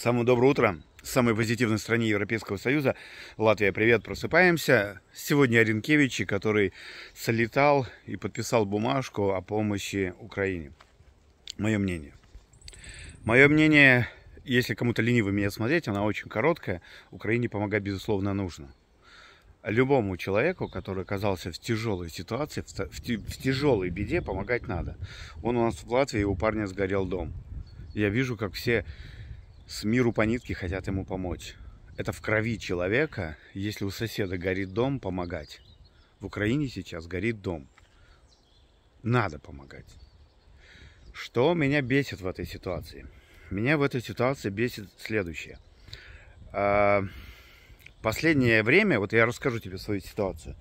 Самое доброе утро. Самой позитивной стране Европейского Союза. Латвия, привет, просыпаемся. Сегодня Оренкевичи, который слетал и подписал бумажку о помощи Украине. Мое мнение. Мое мнение, если кому-то лениво меня смотреть, она очень короткая. Украине помогать, безусловно, нужно любому человеку, который оказался в тяжелой ситуации, в, тяжелой беде, помогать надо. Он у нас в Латвии, у парня сгорел дом. Я вижу, как все с миру по нитке хотят ему помочь. Это в крови человека, если у соседа горит дом, помогать. В Украине сейчас горит дом. Надо помогать. Что меня бесит в этой ситуации? Меня в этой ситуации бесит следующее. А, последнее время, вот я расскажу тебе свою ситуацию.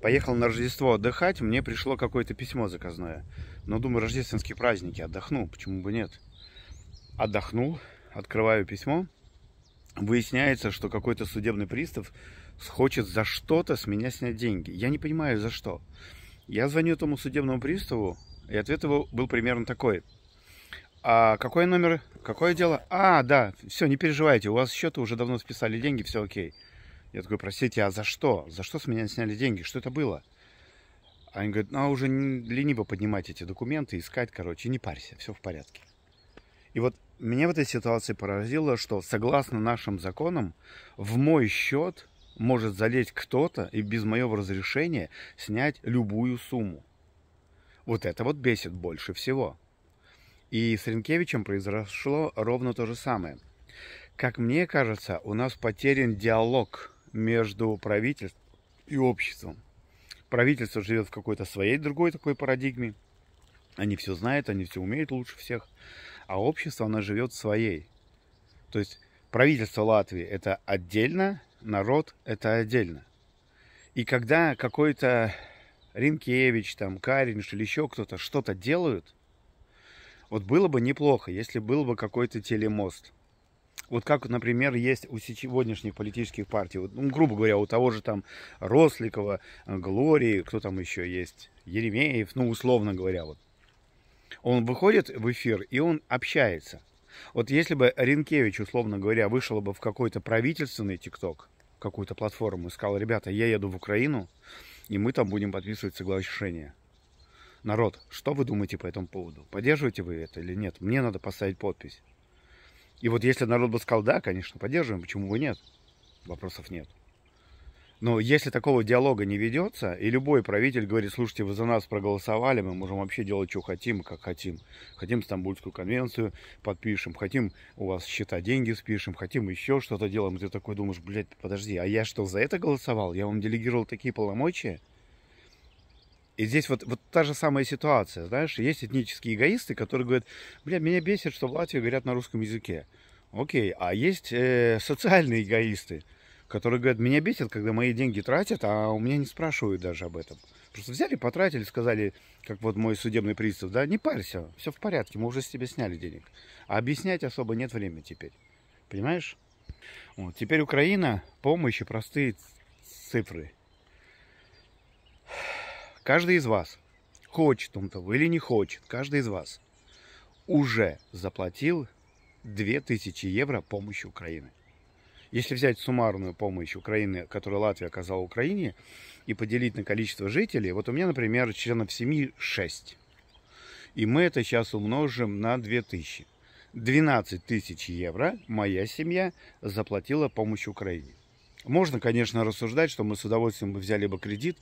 Поехал на Рождество отдыхать, мне пришло какое-то письмо заказное. Но думаю, рождественские праздники, отдохну, почему бы нет. Отдохнул, открываю письмо, выясняется, что какой-то судебный пристав хочет за что-то с меня снять деньги. Я не понимаю, за что. Я звоню этому судебному приставу, и ответ его был примерно такой. А какой номер, какое дело? А, да, все, не переживайте, у вас счета уже давно списали деньги, все окей. Я такой, простите, а за что? За что с меня сняли деньги? Что это было? Они говорят, ну, а уже лениво поднимать эти документы, искать, короче, не парься, все в порядке. И вот меня в этой ситуации поразило, что согласно нашим законам в мой счет может залезть кто-то и без моего разрешения снять любую сумму. Вот это вот бесит больше всего. И с Ренкевичем произошло ровно то же самое. Как мне кажется, у нас потерян диалог между правительством и обществом. Правительство живет в какой-то своей другой такой парадигме. Они все знают, они все умеют лучше всех а общество, оно живет своей. То есть правительство Латвии – это отдельно, народ – это отдельно. И когда какой-то Ринкевич, там, Каринш или еще кто-то что-то делают, вот было бы неплохо, если был бы какой-то телемост. Вот как, например, есть у сегодняшних политических партий, вот, ну, грубо говоря, у того же там Росликова, Глории, кто там еще есть, Еремеев, ну, условно говоря, вот он выходит в эфир, и он общается. Вот если бы Ренкевич, условно говоря, вышел бы в какой-то правительственный ТикТок, какую-то платформу, и сказал, ребята, я еду в Украину, и мы там будем подписывать соглашение. Народ, что вы думаете по этому поводу? Поддерживаете вы это или нет? Мне надо поставить подпись. И вот если народ бы сказал, да, конечно, поддерживаем, почему бы нет? Вопросов нет. Но если такого диалога не ведется, и любой правитель говорит, слушайте, вы за нас проголосовали, мы можем вообще делать, что хотим, как хотим. Хотим Стамбульскую конвенцию подпишем, хотим у вас счета деньги спишем, хотим еще что-то делаем. ты такой думаешь, блядь, подожди, а я что, за это голосовал? Я вам делегировал такие полномочия? И здесь вот, вот та же самая ситуация, знаешь, есть этнические эгоисты, которые говорят, блядь, меня бесит, что в Латвии говорят на русском языке. Окей, а есть э, социальные эгоисты, которые говорят, меня бесит, когда мои деньги тратят, а у меня не спрашивают даже об этом. Просто взяли, потратили, сказали, как вот мой судебный пристав, да, не парься, все в порядке, мы уже с тебя сняли денег. А объяснять особо нет времени теперь. Понимаешь? Вот. Теперь Украина, помощь простые цифры. Каждый из вас, хочет он того или не хочет, каждый из вас уже заплатил 2000 евро помощи Украины. Если взять суммарную помощь Украины, которую Латвия оказала Украине, и поделить на количество жителей, вот у меня, например, членов семьи 6. И мы это сейчас умножим на 2000. 12 тысяч евро моя семья заплатила помощь Украине. Можно, конечно, рассуждать, что мы с удовольствием бы взяли бы кредит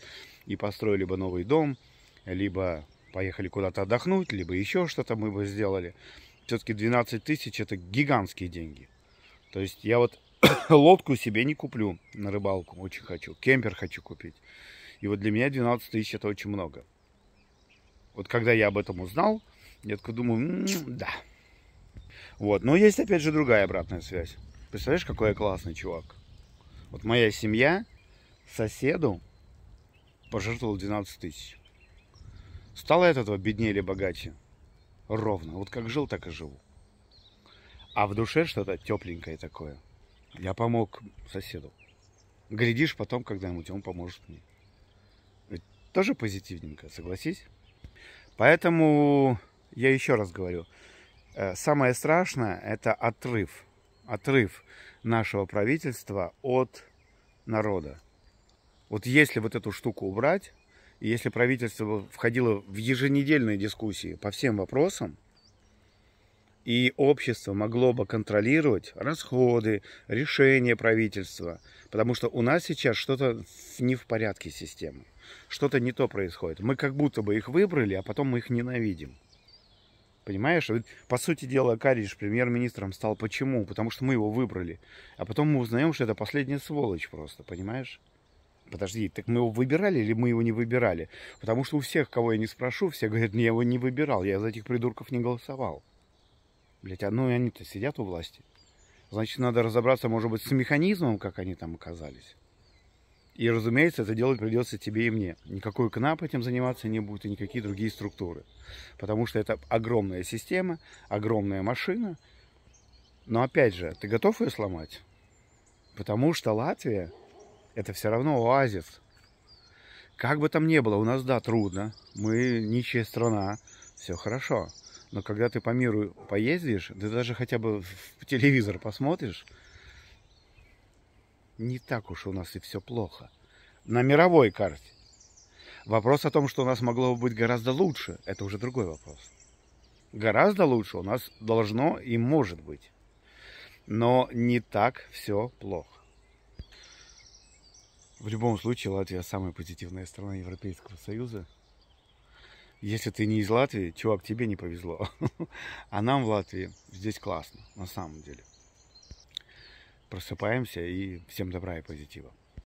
и построили бы новый дом, либо поехали куда-то отдохнуть, либо еще что-то мы бы сделали. Все-таки 12 тысяч – это гигантские деньги. То есть я вот лодку себе не куплю на рыбалку, очень хочу. Кемпер хочу купить. И вот для меня 12 тысяч это очень много. Вот когда я об этом узнал, я такой думаю, да. Вот, но есть опять же другая обратная связь. Представляешь, какой я классный чувак. Вот моя семья соседу пожертвовал 12 тысяч. Стало от этого беднее или богаче? Ровно. Вот как жил, так и живу. А в душе что-то тепленькое такое – я помог соседу. Глядишь потом когда-нибудь, он поможет мне. Ведь тоже позитивненько, согласись? Поэтому я еще раз говорю, э, самое страшное – это отрыв. Отрыв нашего правительства от народа. Вот если вот эту штуку убрать, если правительство входило в еженедельные дискуссии по всем вопросам, и общество могло бы контролировать расходы, решения правительства, потому что у нас сейчас что-то не в порядке системы, что-то не то происходит. Мы как будто бы их выбрали, а потом мы их ненавидим. Понимаешь? По сути дела, Каридж премьер-министром стал. Почему? Потому что мы его выбрали. А потом мы узнаем, что это последняя сволочь просто, понимаешь? Подожди, так мы его выбирали или мы его не выбирали? Потому что у всех, кого я не спрошу, все говорят, я его не выбирал, я за этих придурков не голосовал. Блять, а ну и они-то сидят у власти. Значит, надо разобраться, может быть, с механизмом, как они там оказались. И, разумеется, это делать придется тебе и мне. Никакой КНАП этим заниматься не будет, и никакие другие структуры. Потому что это огромная система, огромная машина. Но, опять же, ты готов ее сломать? Потому что Латвия – это все равно оазис. Как бы там ни было, у нас, да, трудно. Мы нищая страна, все хорошо. Но когда ты по миру поездишь, ты даже хотя бы в телевизор посмотришь, не так уж у нас и все плохо. На мировой карте. Вопрос о том, что у нас могло бы быть гораздо лучше, это уже другой вопрос. Гораздо лучше у нас должно и может быть. Но не так все плохо. В любом случае, Латвия самая позитивная страна Европейского Союза если ты не из Латвии, чувак, тебе не повезло. А нам в Латвии здесь классно, на самом деле. Просыпаемся и всем добра и позитива.